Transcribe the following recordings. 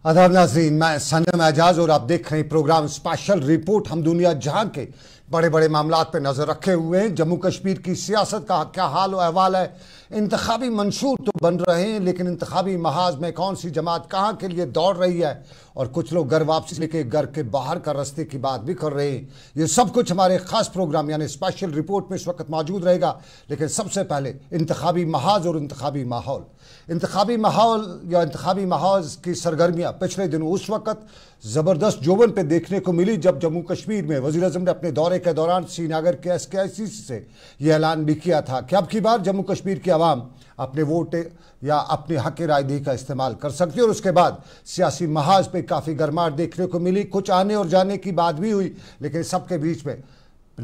अदब नाजरीन मैं संजम एजाज और आप देख रहे हैं प्रोग्राम स्पेशल रिपोर्ट हम दुनिया जहां के बड़े बड़े मामला पर नज़र रखे हुए हैं जम्मू कश्मीर की सियासत का क्या हाल अहवाल है इंतबी मंशूर तो बन रहे हैं लेकिन इंतबी महाज में कौन सी जमात कहाँ के लिए दौड़ रही है और कुछ लोग घर वापसी लेके घर के बाहर का रास्ते की बात भी कर रहे हैं ये सब कुछ हमारे ख़ास प्रोग्राम यानी स्पेशल रिपोर्ट में इस वक्त मौजूद रहेगा लेकिन सबसे पहले इंतबी महाज और इंतबी माहौल इंतबी माहौल या इंतबी माहौल की सरगर्मियाँ पिछले दिनों उस वक्त ज़बरदस्त जोबन पर देखने को मिली जब जम्मू कश्मीर में वजी अजम ने अपने दौरे के दौरान श्रीनगर के एस के आई सी से यह ऐलान भी किया था कि अब की बार जम्मू कश्मीर की आवाम अपने वोट या अपने हक रायदही का इस्तेमाल कर सकती है और उसके बाद सियासी महाज पे काफ़ी गरमाट देखने को मिली कुछ आने और जाने की बात भी हुई लेकिन सबके बीच में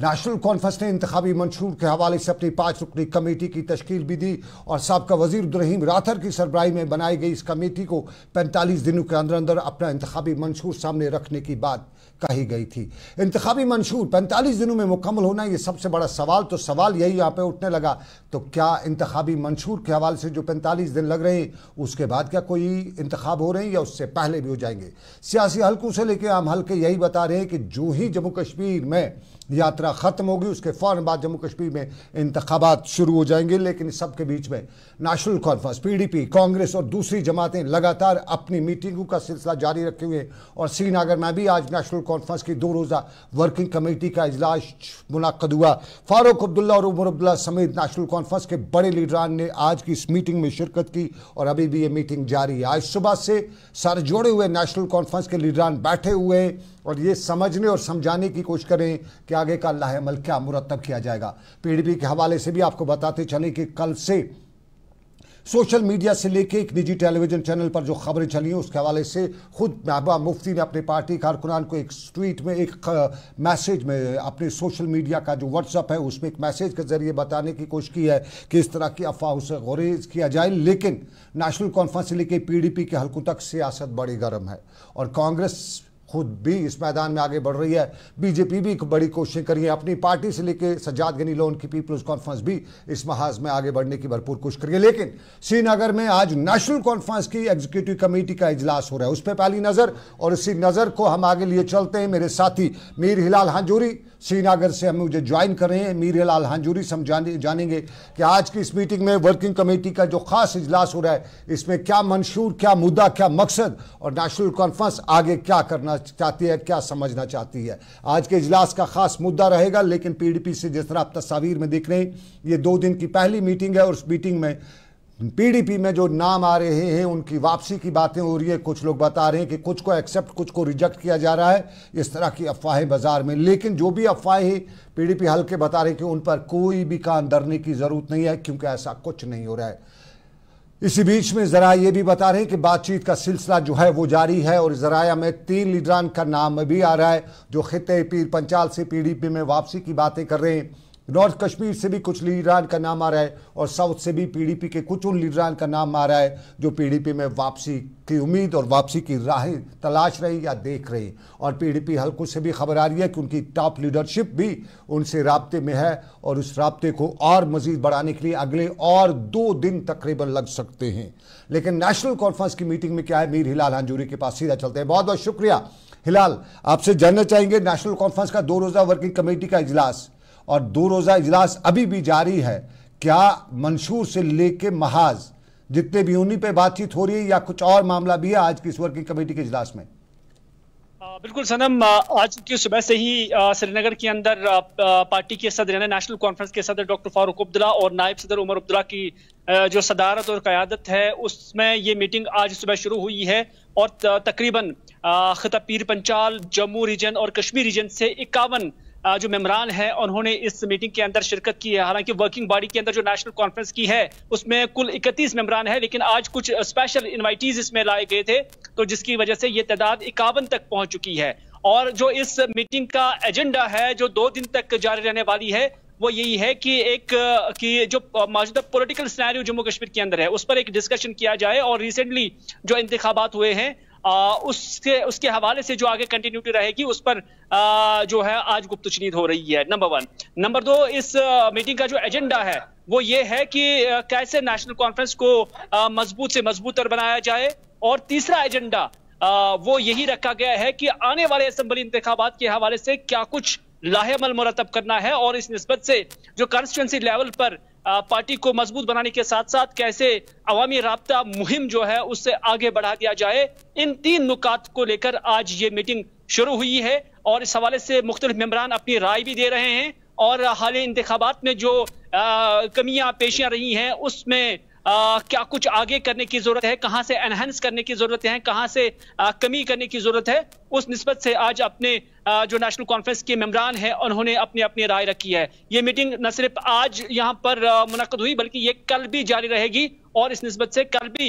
नेशनल कॉन्फ्रेंस ने इंतबी मंशूर के हवाले से अपनी पाँच रुकनी कमेटी की तश्ल भी दी और सबका वजीर रहीम राथर की सरबराही में बनाई गई इस कमेटी को पैंतालीस दिनों के अंदर अंदर अपना इंतबी मंशूर सामने रखने की बात कही गई थी इंतबी मंशूर पैंतालीस दिनों में मुकम्मल होना ये सबसे बड़ा सवाल तो सवाल यही यहाँ पर उठने लगा तो क्या इंतबी मंशूर के हवाले से जो पैंतालीस दिन लग रहे हैं उसके बाद क्या कोई इंतखब हो रहे हैं या उससे पहले भी हो जाएंगे सियासी हलकों से लेकर आम हल्के यही बता रहे हैं कि जो ही जम्मू कश्मीर में यात्रा ख़त्म होगी उसके फौरन बाद जम्मू कश्मीर में इंतबात शुरू हो जाएंगे लेकिन इस सबके बीच में नेशनल कॉन्फ्रेंस पीडीपी कांग्रेस और दूसरी जमातें लगातार अपनी मीटिंगों का सिलसिला जारी रखे हुए और श्रीनगर में भी आज नेशनल कॉन्फ्रेंस की दो रोज़ा वर्किंग कमेटी का इजलास मुनद हुआ फारूक अब्दुल्ला और उमर अब्दुल्ला समेत नेशनल कॉन्फ्रेंस के बड़े लीडरान ने आज की इस मीटिंग में शिरकत की और अभी भी ये मीटिंग जारी है आज सुबह से सर जोड़े हुए नेशनल कॉन्फ्रेंस के लीडरान बैठे हुए और ये समझने और समझाने की कोशिश करें कि आगे का अल्लाह अमल क्या मुरतब किया जाएगा पीडीपी के हवाले से भी आपको बताते चलें कि कल से सोशल मीडिया से लेके एक निजी टेलीविजन चैनल पर जो खबरें चली हैं उसके हवाले से खुद महबूबा मुफ्ती ने अपने पार्टी कारकुनान को एक ट्वीट में एक मैसेज में अपने सोशल मीडिया का जो व्हाट्सअप है उसमें एक मैसेज के जरिए बताने की कोशिश की है कि इस तरह की अफवाह उसे गुरेज किया जाए लेकिन नेशनल कॉन्फ्रेंस से लेकर पी के हल्कों तक सियासत बड़ी गर्म है और कांग्रेस खुद भी इस मैदान में आगे बढ़ रही है बीजेपी भी बड़ी कोशिशें करी है अपनी पार्टी से लेकर सज्जाद गनी लोन की पीपुल्स कॉन्फ्रेंस भी इस महाज में आगे बढ़ने की भरपूर कोशिश करिए लेकिन श्रीनगर में आज नेशनल कॉन्फ्रेंस की एग्जीक्यूटिव कमेटी का इजलास हो रहा है उस पर पहली नज़र और इसी नज़र को हम आगे लिए चलते हैं मेरे साथी मीर हिलाल हाजूरी श्रीनगर से हम मुझे ज्वाइन कर रहे हैं मीर लाल हंजूरी से हम जानेंगे कि आज की इस मीटिंग में वर्किंग कमेटी का जो खास इजलास हो रहा है इसमें क्या मंशूर क्या मुद्दा क्या मकसद और नेशनल कॉन्फ्रेंस आगे क्या करना चाहती है क्या समझना चाहती है आज के इजलास का खास मुद्दा रहेगा लेकिन पीडीपी से जिस तरह आप तस्वीर में देख रहे हैं ये दो दिन की पहली मीटिंग है और उस मीटिंग में पीडीपी में जो नाम आ रहे हैं उनकी वापसी की बातें हो रही है कुछ लोग बता रहे हैं कि कुछ को एक्सेप्ट कुछ को रिजेक्ट किया जा रहा है इस तरह की अफवाहें बाजार में लेकिन जो भी अफवाहें पीडीपी हल्के बता रहे हैं कि उन पर कोई भी कान धरने की ज़रूरत नहीं है क्योंकि ऐसा कुछ नहीं हो रहा है इसी बीच में जरा ये भी बता रहे हैं कि बातचीत का सिलसिला जो है वो जारी है और जराया में तीन लीडरान का नाम भी आ रहा है जो खिते पीर पंचाल से पीडीपी में वापसी की बातें कर रहे हैं नॉर्थ कश्मीर से भी कुछ लीडरान का नाम आ रहा है और साउथ से भी पीडीपी के कुछ उन लीडरान का नाम आ रहा है जो पीडीपी में वापसी की उम्मीद और वापसी की राहें तलाश रही या देख रही और पीडीपी हल्कों से भी खबर आ रही है कि उनकी टॉप लीडरशिप भी उनसे रबते में है और उस रबते को और मज़ीद बढ़ाने के लिए अगले और दो दिन तकरीबन लग सकते हैं लेकिन नेशनल कॉन्फ्रेंस की मीटिंग में क्या है मीर हिलाल हंजूरी के पास सीधा चलते हैं बहुत बहुत शुक्रिया हिलाल आपसे जानना चाहेंगे नेशनल कॉन्फ्रेंस का दो रोज़ा वर्किंग कमेटी का इजलास और दो रोज़ा इजलास अभी भी जारी है क्या मंशूर से लेके महाज जितने भी उन्हीं पे बातचीत हो रही है या कुछ और मामला भी है आज की इस वर्किंग कमेटी के इजलास में बिल्कुल सनम आज की सुबह से ही श्रीनगर के अंदर पार्टी के सदर यानी नेशनल कॉन्फ्रेंस के सदर डॉक्टर फारूक अब्दुल्ला और नायब सदर उमर अब्दुल्ला की जो सदारत और क़्यादत है उसमें ये मीटिंग आज सुबह शुरू हुई है और तकरीबन खता पीर पंचाल जम्मू रीजन और कश्मीर रीजन से इक्यावन जो मेम्बरान है उन्होंने इस मीटिंग के अंदर शिरकत की है हालांकि वर्किंग बॉडी के अंदर जो नेशनल कॉन्फ्रेंस की है उसमें कुल इकतीस मेम्बरान है लेकिन आज कुछ स्पेशल इन्वाइटीज इसमें लाए गए थे तो जिसकी वजह से ये तादाद इक्यावन तक पहुंच चुकी है और जो इस मीटिंग का एजेंडा है जो दो दिन तक जारी रहने वाली है वो यही है कि एक कि जो मौजूदा पॉलिटिकल स्नैरियो जम्मू कश्मीर के अंदर है उस पर एक डिस्कशन किया जाए और रिसेंटली जो इंतबात हुए हैं आ, उसके उसके हवाले से जो आगे कंटिन्यूटी रहेगी उस पर आ, जो है आज गुप्तचनीद हो रही है नंबर वन नंबर दो इस आ, मीटिंग का जो एजेंडा है वो ये है कि कैसे नेशनल कॉन्फ्रेंस को मजबूत से मजबूतर बनाया जाए और तीसरा एजेंडा वो यही रखा गया है कि आने वाले असम्बली इंतबात के हवाले से क्या कुछ लाहेमल मुरतब करना है और इस नस्बत से जो कॉन्स्टिट्यूंसी लेवल पर पार्टी को मजबूत बनाने के साथ साथ कैसे अवामी रबता मुहिम जो है उससे आगे बढ़ा दिया जाए इन तीन नुकात को लेकर आज ये मीटिंग शुरू हुई है और इस हवाले से मुख्तलिफ मेबरान अपनी राय भी दे रहे हैं और हाल इंतबात में जो कमियाँ पेशियाँ रही हैं उसमें आ, क्या कुछ आगे करने की जरूरत है कहाँ से एनहेंस करने की जरूरत है कहाँ से आ, कमी करने की जरूरत है उस नस्बत से आज अपने जो नेशनल कॉन्फ्रेंस के मेम्बरान हैं उन्होंने अपनी अपनी राय रखी है ये मीटिंग न सिर्फ आज यहाँ पर मुनद हुई बल्कि ये कल भी जारी रहेगी और इस नस्बत से कल भी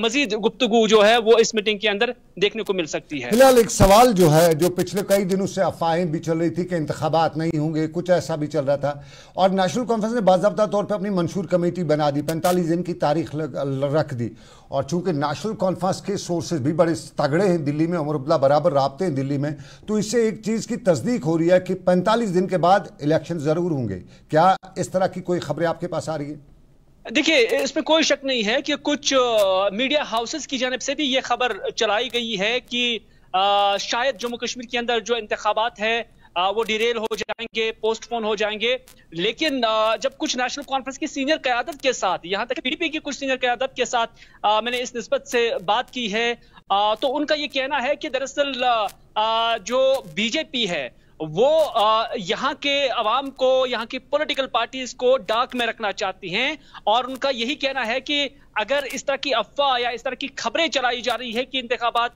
मजीद गुप्तगु जो है वो इस मीटिंग के अंदर देखने को मिल सकती है फिलहाल एक सवाल जो है जो पिछले कई दिनों से अफवाहें भी चल रही थी कि इंतबात नहीं होंगे कुछ ऐसा भी चल रहा था और नेशनल कॉन्फ्रेंस ने बाबा तौर पर अपनी मंशूर कमेटी बना दी पैंतालीस दिन की तारीख रख दी और चूंकि नेशनल कॉन्फ्रेंस के सोर्सेज भी बड़े तगड़े हैं दिल्ली में उमर अब्दुल्ला बराबर रबते हैं दिल्ली में तो इससे एक चीज़ की तस्दीक हो रही है कि 45 दिन के बाद इलेक्शन ज़रूर होंगे क्या इस तरह की कोई खबरें आपके पास आ रही है देखिए इसमें कोई शक नहीं है कि कुछ मीडिया हाउसेस की जानब से भी ये खबर चलाई गई है कि आ, शायद जम्मू कश्मीर के अंदर जो इंतबात है वो डिरेल हो जाएंगे पोस्टपोन हो जाएंगे लेकिन जब कुछ नेशनल कॉन्फ्रेंस की सीनियर क्यादत के साथ यहाँ तक पीडीपी की कुछ सीनियर क्यादत के साथ मैंने इस नस्बत से बात की है तो उनका ये कहना है कि दरअसल जो बीजेपी है वो यहाँ के अवाम को यहाँ की पॉलिटिकल पार्टीज को डाक में रखना चाहती हैं और उनका यही कहना है कि अगर इस तरह की अफवाह या इस तरह की खबरें चलाई जा रही है कि इंतबात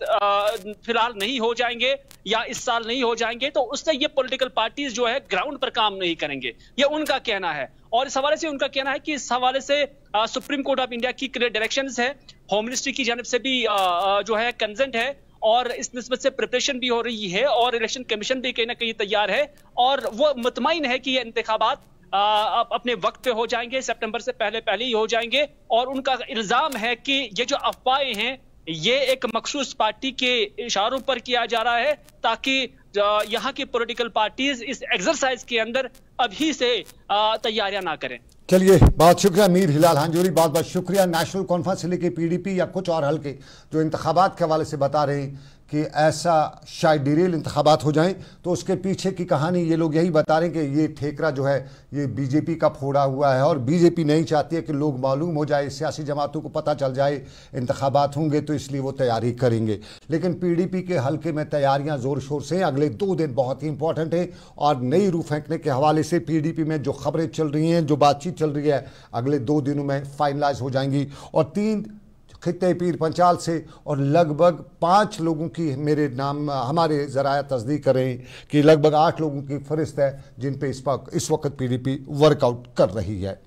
फिलहाल नहीं हो जाएंगे या इस साल नहीं हो जाएंगे तो उससे ये पॉलिटिकल पार्टीज जो है ग्राउंड पर काम नहीं करेंगे ये उनका कहना है और इस हवाले से उनका कहना है कि इस हवाले से सुप्रीम कोर्ट ऑफ इंडिया की क्लियर डायरेक्शन है होम मिनिस्ट्री की जानब से भी जो है कंजेंट है और इस नस्बत से प्रिपरेशन भी हो रही है और इलेक्शन कमीशन भी कहीं ना कहीं तैयार है और वो मुतमिन है कि ये इंतबात अपने वक्त पे हो जाएंगे सितंबर से पहले पहले ही हो जाएंगे और उनका इल्ज़ाम है कि ये जो अफवाहें हैं ये एक मखसूस पार्टी के इशारों पर किया जा रहा है ताकि यहाँ की पॉलिटिकल पार्टीज इस एक्सरसाइज के अंदर अभी से तैयारियां ना करें चलिए बहुत शुक्रिया मीर हिलाल हांजोरी बहुत बहुत शुक्रिया नेशनल कॉन्फ्रेंस से लेके पीडीपी या कुछ और हल्के जो इंतबात के हवाले से बता रहे हैं कि ऐसा शायद डिरेल इंतबात हो जाएं तो उसके पीछे की कहानी ये लोग यही बता रहे हैं कि ये ठेकरा जो है ये बीजेपी का फोड़ा हुआ है और बीजेपी नहीं चाहती है कि लोग मालूम हो जाए सियासी जमातों को पता चल जाए इंतबात होंगे तो इसलिए वो तैयारी करेंगे लेकिन पीडीपी के हल्के में तैयारियां ज़ोर शोर से अगले दो दिन बहुत ही इंपॉर्टेंट हैं और नई रू फेंकने के हवाले से पी में जो खबरें चल रही हैं जो बातचीत चल रही है अगले दो दिनों में फाइनलाइज हो जाएंगी और तीन खत्े पीर पंचाल से और लगभग पाँच लोगों की मेरे नाम हमारे ज़रा तस्दीक करें कि लगभग आठ लोगों की फहरिस्त है जिन पर इस वक्त इस वक्त पी वर्कआउट कर रही है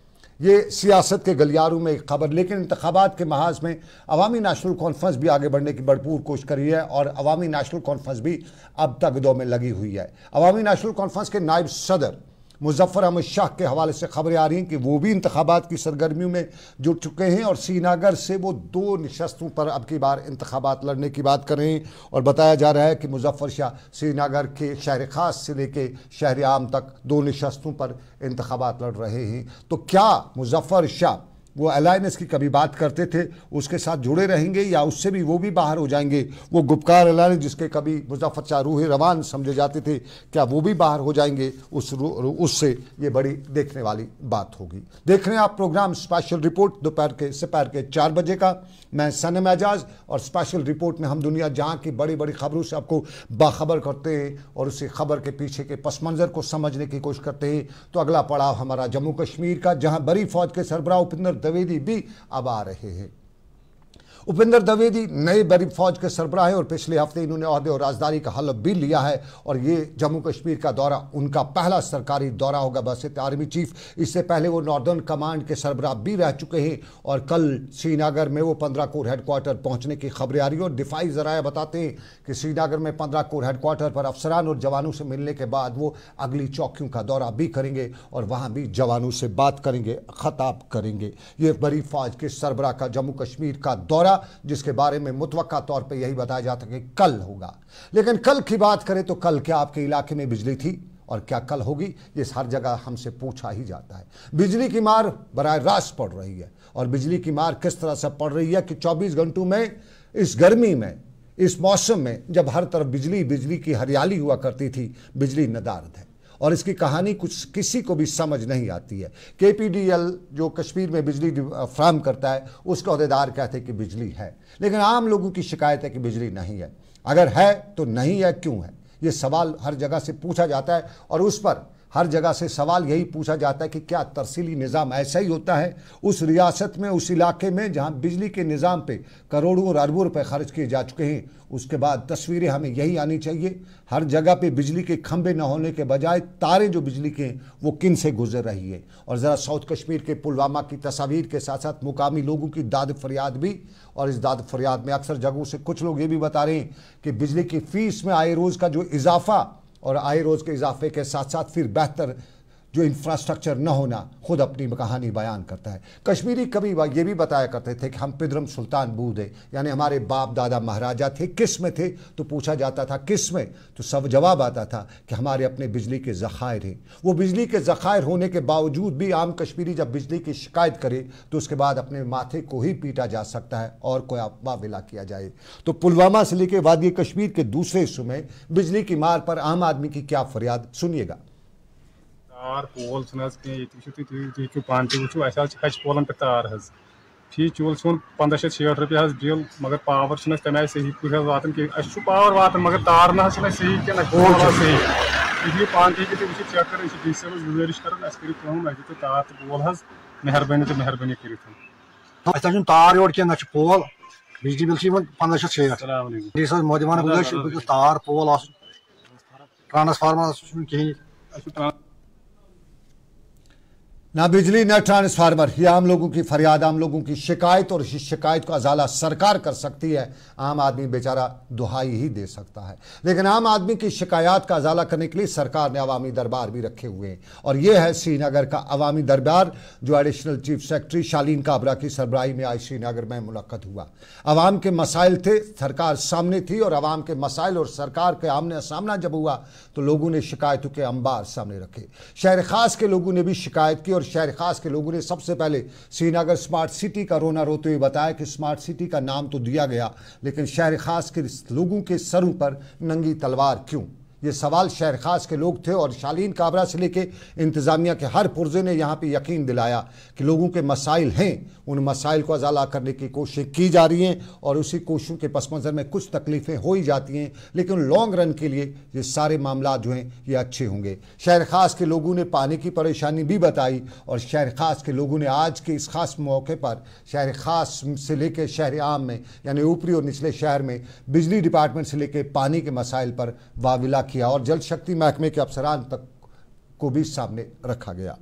ये सियासत के गलियारों में एक खबर लेकिन इंतबात के महाज में अवामी नेशनल कॉन्फ्रेंस भी आगे बढ़ने की भरपूर कोशिश करी है और अवामी नेशनल कॉन्फ्रेंस भी अब तक दो में लगी हुई है अवामी नेशनल कॉन्फ्रेंस के नायब सदर मुजफ़र अहमद शाह के हवाले से खबरें आ रही हैं कि वो भी इंतबात की सरगर्मियों में जुड़ चुके हैं और श्रीनगर से वो दो नशस्तों पर अब की बार इंतबात लड़ने की बात कर रहे हैं और बताया जा रहा है कि मुजफ़र शाह श्रीनगर के शहर ख़ास से लेकर शहर आम तक दो नशस्तों पर इंतबात लड़ रहे हैं तो क्या मुजफ़र शाह वो अलायंस की कभी बात करते थे उसके साथ जुड़े रहेंगे या उससे भी वो भी बाहर हो जाएंगे वो गुप्कार अलायंस जिसके कभी मुजफ्फर शाह रूह रवान समझे जाते थे क्या वो भी बाहर हो जाएंगे उस उससे ये बड़ी देखने वाली बात होगी देख रहे हैं आप प्रोग्राम स्पेशल रिपोर्ट दोपहर के सपहर के चार बजे का मैं सन एजाज और स्पेशल रिपोर्ट में हम दुनिया जहाँ की बड़ी बड़ी खबरों से आपको बाखबर करते हैं और उसी खबर के पीछे के पस मंज़र को समझने की कोशिश करते हैं तो अगला पड़ाव हमारा जम्मू कश्मीर का जहाँ बड़ी फौज के सरबराह उपेंद्र द्विवेदी भी अब आ रहे हैं उपेंद्र द्विवेदी नए बरी फौज के सरबरा हैं और पिछले हफ्ते इन्होंने अहदे और राजधानी का हलफ भी लिया है और ये जम्मू कश्मीर का दौरा उनका पहला सरकारी दौरा होगा बसित आर्मी चीफ इससे पहले वो नॉर्दर्न कमांड के सरबरा भी रह चुके हैं और कल श्रीनगर में वो पंद्रह कोर हेडक्वार्टर पहुँचने की खबरें आ रही है और दिफाई जराये बताते हैं कि श्रीनगर में पंद्रह कोर हेडक्वार्टर पर अफसरान और जवानों से मिलने के बाद वो अगली चौकियों का दौरा भी करेंगे और वहाँ भी जवानों से बात करेंगे खताब करेंगे ये बरी फौज के सरबराह का जम्मू कश्मीर का दौरा जिसके बारे में मुतव तौर पर यही बताया जाता है कि कल होगा लेकिन कल की बात करें तो कल क्या आपके इलाके में बिजली थी और क्या कल होगी ये हर जगह हमसे पूछा ही जाता है बिजली की मार बर रास्त पड़ रही है और बिजली की मार किस तरह से पड़ रही है कि 24 घंटों में इस गर्मी में इस मौसम में जब हर तरफ बिजली बिजली की हरियाली हुआ करती थी बिजली नदारद है और इसकी कहानी कुछ किसी को भी समझ नहीं आती है के जो कश्मीर में बिजली फ्राम करता है उसका अहदेदार कहते हैं कि बिजली है लेकिन आम लोगों की शिकायत है कि बिजली नहीं है अगर है तो नहीं है क्यों है ये सवाल हर जगह से पूछा जाता है और उस पर हर जगह से सवाल यही पूछा जाता है कि क्या तरसीली निज़ाम ऐसा ही होता है उस रियासत में उस इलाके में जहां बिजली के निज़ाम पे करोड़ों और अरबों रुपए खर्च किए जा चुके हैं उसके बाद तस्वीरें हमें यही आनी चाहिए हर जगह पे बिजली के खंभे न होने के बजाय तारे जो बिजली के हैं वो किन से गुजर रही है और ज़रा साउथ कश्मीर के पुलवामा की तस्वीर के साथ साथ मुकामी लोगों की दाद फरियाद भी और इस दाद फरियाद में अक्सर जगहों से कुछ लोग ये भी बता रहे हैं कि बिजली की फ़ीस में आए रोज़ का जो इजाफा और आए रोज़ के इजाफे के साथ साथ फिर बेहतर जो इंफ्रास्ट्रक्चर न होना खुद अपनी कहानी बयान करता है कश्मीरी कभी ये भी बताया करते थे कि हम पिद्रम सुल्तान है यानी हमारे बाप दादा महाराजा थे किस में थे तो पूछा जाता था किस में तो सब जवाब आता था कि हमारे अपने बिजली के ज़ख़ायर हैं वो बिजली के ज़ख़ायर होने के बावजूद भी आम कश्मीरी जब बिजली की शिकायत करे तो उसके बाद अपने माथे को ही पीटा जा सकता है और कोई वाविला किया जाए तो पुलवामा से लेकर वादी कश्मीर के दूसरे हिस्सों में बिजली की मार पर आम आदमी की क्या फरियाद सुनिएगा तार पोल कह ये पान हच पोलन पे तार फी चूल पंद्रह शेत शेट रुपये बिल मगर पावर तमें तो सही पे वातान कह पावर वातान मगर तार ना सही कह सही इसलिए पान तक वो चेक कर डी सी एलस गुजारिश कर तार तो पोल मेहरबानी तो मेहरबानी कर अच्छा, तार योर कह पोल बिजली बिल पंद शेत शेट डी मोदी वन तार पोल ट्रांसफार्मर कहें ना बिजली ना ट्रांसफार्मर ये आम लोगों की फरियाद आम लोगों की शिकायत और इस शिकायत को अजाला सरकार कर सकती है आम आदमी बेचारा दुहाई ही दे सकता है लेकिन आम आदमी की शिकायत का अजाला करने के लिए सरकार ने अवामी दरबार भी रखे हुए हैं और यह है श्रीनगर का अवामी दरबार जो additional chief secretary Shaleen Kabra की सरबराही में आज श्रीनगर में मुलाकात हुआ अवाम के मसाइल थे सरकार सामने थी और आवाम के मसाइल और सरकार के आमने सामना जब हुआ तो लोगों ने शिकायतों के अंबार सामने रखे शहर खास के लोगों ने भी शिकायत की और शहर खास के लोगों ने सबसे पहले श्रीनगर स्मार्ट सिटी का रोना रोते हुए बताया कि स्मार्ट सिटी का नाम तो दिया गया लेकिन शहर खास के लोगों के सरों पर नंगी तलवार क्यों ये सवाल शहर खास के लोग थे और शालीन काबरा से लेके इंतज़ामिया के हर पुर्जे ने यहाँ पे यकीन दिलाया कि लोगों के मसाइल हैं उन मसाइल को अजाला करने की कोशिश की जा रही हैं और उसी कोशिशों के पस मंज़र में कुछ तकलीफ़ें हो ही जाती हैं लेकिन लॉन्ग रन के लिए ये सारे मामला जो हैं ये अच्छे होंगे शहर खास के लोगों ने पानी की परेशानी भी बताई और शहर खास के लोगों ने आज के इस खास मौके पर शहर खास से लेकर शहर आम में यानी ऊपरी और निचले शहर में बिजली डिपार्टमेंट से लेकर पानी के मसाइल पर वाविला किया और जल शक्ति महकमे के अफसरान तक को भी सामने रखा गया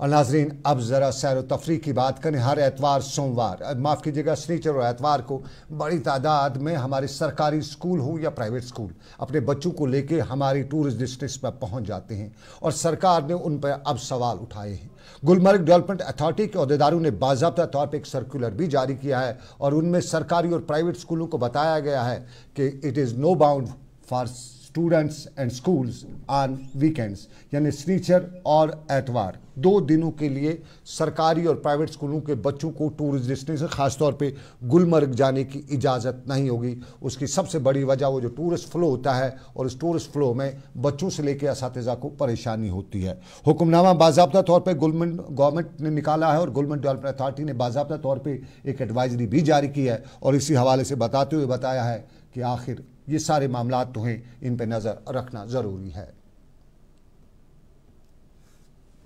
और नाजरीन अब ज़रा सैर तफरी की बात करें हर एतवार सोमवार माफ़ कीजिएगा स्नीचर और एतवार को बड़ी तादाद में हमारे सरकारी स्कूल हो या प्राइवेट स्कूल अपने बच्चों को लेके हमारी टूरिस्ट डिस्ट्रिक्ट पर पहुंच जाते हैं और सरकार ने उन पर अब सवाल उठाए हैं गुलमर्ग डेवलपमेंट अथॉरिटी के अहदेदारों ने बाबा तौर पर एक सर्कुलर भी जारी किया है और उनमें सरकारी और प्राइवेट स्कूलों को बताया गया है कि it is no bound for students and schools on weekends यानी स्नीचर और एतवार दो दिनों के लिए सरकारी और प्राइवेट स्कूलों के बच्चों को टूरिस्ट डेस्टिनेशन खासतौर पे गुलमर्ग जाने की इजाज़त नहीं होगी उसकी सबसे बड़ी वजह वो जो टूरिस्ट फ्लो होता है और उस टूरिस्ट फ्लो में बच्चों से लेकर इस को परेशानी होती है हुक्मनामा बाबा तौर पर गवर्नमेंट गवर्नमेंट ने निकाला है और गवर्नमेंट डेवलपमेंट अथॉरिटी ने बाबा तौर पर एक एडवाइजरी भी जारी की है और इसी हवाले से बताते हुए बताया है कि आखिर ये सारे मामला तो हैं इन पर नज़र रखना ज़रूरी है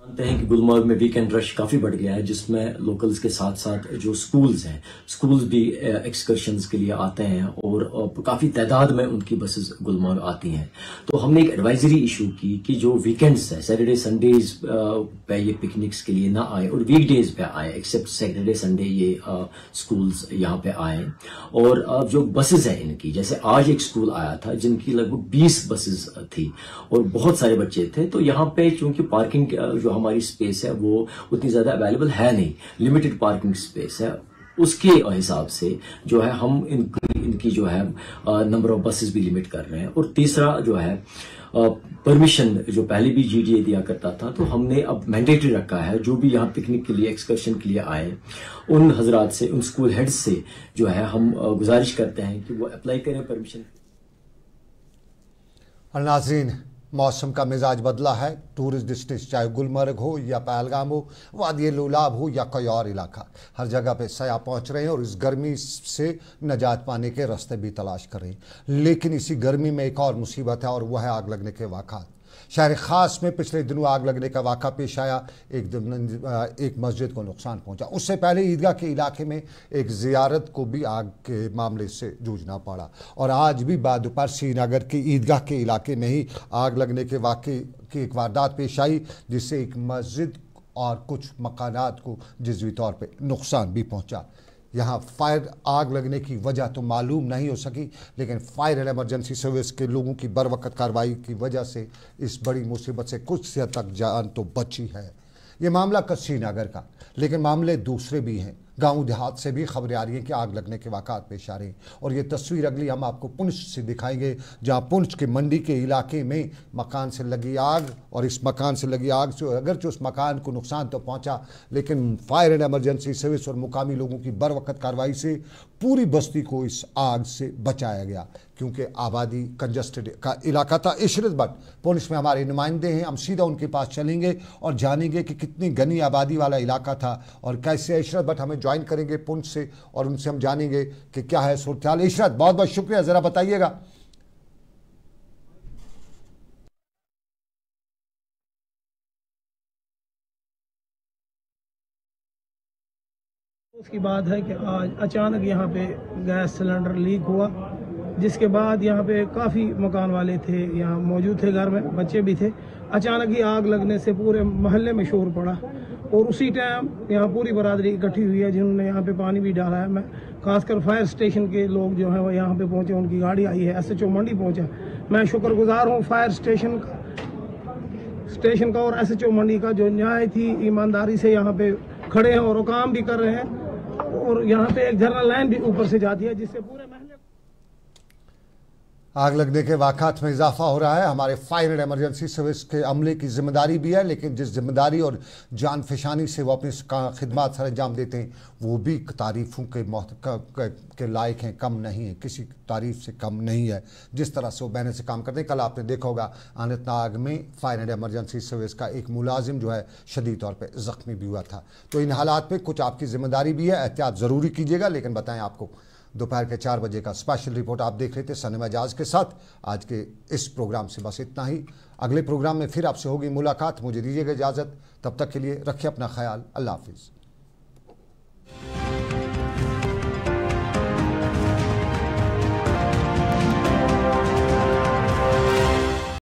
जानते हैं कि गुलमर्ग में वीकेंड रश काफ़ी बढ़ गया है जिसमें लोकल्स के साथ साथ जो स्कूल्स हैं स्कूल्स भी एक्सकर्शन के लिए आते हैं और काफ़ी तादाद में उनकी बसेस गुलमर्ग आती हैं तो हमने एक एडवाइजरी इशू की कि जो वीकेंड्स है सैटरडे संडेज पे ये पिकनिक्स के लिए ना आए और वीकडेज पे आए एक्सेप्ट सैटरडे संडे ये स्कूल यहाँ पे आए और जो बसेज है इनकी जैसे आज एक स्कूल आया था जिनकी लगभग बीस बसेज थी और बहुत सारे बच्चे थे तो यहाँ पे चूंकि पार्किंग जो हमारी स्पेस है वो उतनी ज़्यादा अवेलेबल है नहीं लिमिटेड पार्किंग स्पेस है उसके हिसाब से जो है हम इन इनकी जो है नंबर ऑफ बसेस भी लिमिट कर रहे हैं और तीसरा जो है परमिशन जो पहले भी जीडीए दिया करता था तो हमने अब मैंडेटरी रखा है जो भी यहाँ पिकनिक के लिए एक्सकर्शन के लिए आए उन हजरात से उन स्कूल हेड से जो है हम गुजारिश करते हैं कि वो अप्लाई करें परमिशन और नाजरीन मौसम का मिजाज बदला है टूरिस्ट डिस्ट्रिक्ट चाहे गुलमर्ग हो या पहलगाम हो वादी लुलाब हो या कोई और इलाका हर जगह पे सयाह पहुंच रहे हैं और इस गर्मी से नजात पाने के रास्ते भी तलाश कर रहे हैं लेकिन इसी गर्मी में एक और मुसीबत है और वह है आग लगने के वाकत शहर खास में पिछले दिनों आग लगने का वाक़ा पेश आया एक एक मस्जिद को नुकसान पहुंचा उससे पहले ईदगाह के इलाके में एक जियारत को भी आग के मामले से जूझना पड़ा और आज भी दोपहर श्रीनगर के ईदगाह के इलाके में ही आग लगने के वाक़े की एक वारदात पेश आई जिससे एक मस्जिद और कुछ मकानात को जजवी तौर पर नुकसान भी पहुँचा यहाँ फायर आग लगने की वजह तो मालूम नहीं हो सकी लेकिन फायर एंड एमरजेंसी सर्विस के लोगों की बर वक्त कार्रवाई की वजह से इस बड़ी मुसीबत से कुछ से तक जान तो बची है ये मामला कच्ची नगर का लेकिन मामले दूसरे भी हैं गांव देहात से भी खबरें आ रही हैं कि आग लगने के वाकत पेश आ रहे हैं और ये तस्वीर अगली हम आपको पुंछ से दिखाएंगे जहां पुंछ के मंडी के इलाके में मकान से लगी आग और इस मकान से लगी आग से अगरचे उस मकान को नुकसान तो पहुंचा लेकिन फायर एंड एमरजेंसी सर्विस और मुकामी लोगों की बर वक्त कार्रवाई से पूरी बस्ती को इस आग से बचाया गया क्योंकि आबादी कंजस्टेड का इलाका था इशरत भट्ट पुलिस में हमारे नुमाइंदे हैं हम सीधा उनके पास चलेंगे और जानेंगे कि कितनी घनी आबादी वाला इलाका था और कैसे इशरत भट्ट हमें ज्वाइन करेंगे पुंछ से और उनसे हम जानेंगे कि क्या है सूरत इशरत बहुत बहुत शुक्रिया ज़रा बताइएगा उसकी बात है कि आज अचानक यहाँ पे गैस सिलेंडर लीक हुआ जिसके बाद यहाँ पे काफ़ी मकान वाले थे यहाँ मौजूद थे घर में बच्चे भी थे अचानक ही आग लगने से पूरे मोहल्ले में शोर पड़ा और उसी टाइम यहाँ पूरी बरादरी इकट्ठी हुई है जिन्होंने यहाँ पे पानी भी डाला है मैं खासकर फायर स्टेशन के लोग जो हैं वो यहाँ पे पहुँचे उनकी गाड़ी आई है एस एच ओ मंडी पहुँचा मैं शुक्रगुजार हूँ फायर स्टेशन का स्टेशन का और एस एच ओ मंडी का जो न्याय थी ईमानदारी से यहाँ पे खड़े हैं और काम भी कर रहे हैं और यहाँ पे एक झरना लाइन भी ऊपर से जाती है जिससे पूरे आग लगने के वाकत में इजाफा हो रहा है हमारे फायर एंड एमरजेंसी सर्विस के अमले की जिम्मेदारी भी है लेकिन जिस जिम्मेदारी और जान फिशानी से वो अपनी खिदमत सर अंजाम देते हैं वो भी तारीफ़ों के मौत के लायक हैं कम नहीं है किसी तारीफ से कम नहीं है जिस तरह से वो बहने से काम करते हैं कल आपने देखा होगा अनंतनाग में फायर एंड एमरजेंसी सर्विस का एक मुलाजिम जो है शदी तौर पर ज़ख्मी भी हुआ था तो इन हालात में कुछ आपकी ज़िम्मेदारी भी है एहतियात ज़रूरी कीजिएगा लेकिन बताएँ आपको दोपहर के चार बजे का स्पेशल रिपोर्ट आप देख रहे थे सनेमा मजाज के साथ आज के इस प्रोग्राम से बस इतना ही अगले प्रोग्राम में फिर आपसे होगी मुलाकात मुझे दीजिएगा इजाज़त तब तक के लिए रखिए अपना ख्याल अल्लाह हाफिज़